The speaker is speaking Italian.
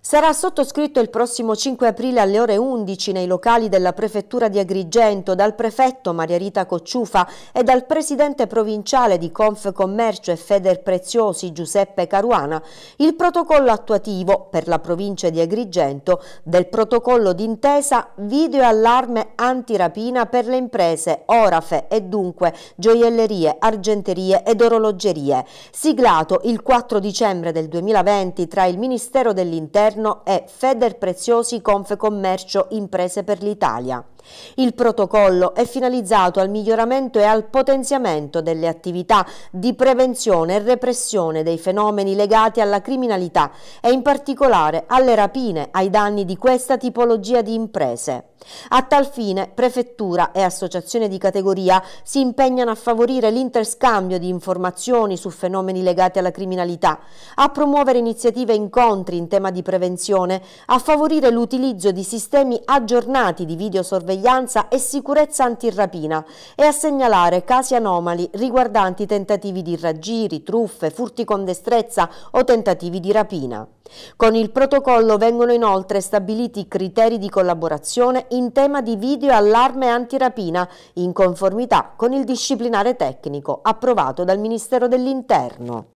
Sarà sottoscritto il prossimo 5 aprile alle ore 11 nei locali della Prefettura di Agrigento dal prefetto Maria Rita Cocciufa e dal presidente provinciale di Conf Commercio e Feder Preziosi Giuseppe Caruana il protocollo attuativo per la provincia di Agrigento del protocollo d'intesa video allarme antirapina per le imprese Orafe e dunque gioiellerie, argenterie ed orologerie, siglato il 4 dicembre del 2020 tra il Ministero dell'Interno Governo e Feder Preziosi Confecommercio Imprese per l'Italia. Il protocollo è finalizzato al miglioramento e al potenziamento delle attività di prevenzione e repressione dei fenomeni legati alla criminalità e in particolare alle rapine ai danni di questa tipologia di imprese. A tal fine, prefettura e associazione di categoria si impegnano a favorire l'interscambio di informazioni su fenomeni legati alla criminalità, a promuovere iniziative e incontri in tema di prevenzione prevenzione, a favorire l'utilizzo di sistemi aggiornati di videosorveglianza e sicurezza antirrapina e a segnalare casi anomali riguardanti tentativi di raggiri, truffe, furti con destrezza o tentativi di rapina. Con il protocollo vengono inoltre stabiliti criteri di collaborazione in tema di video allarme antirapina in conformità con il disciplinare tecnico approvato dal Ministero dell'Interno.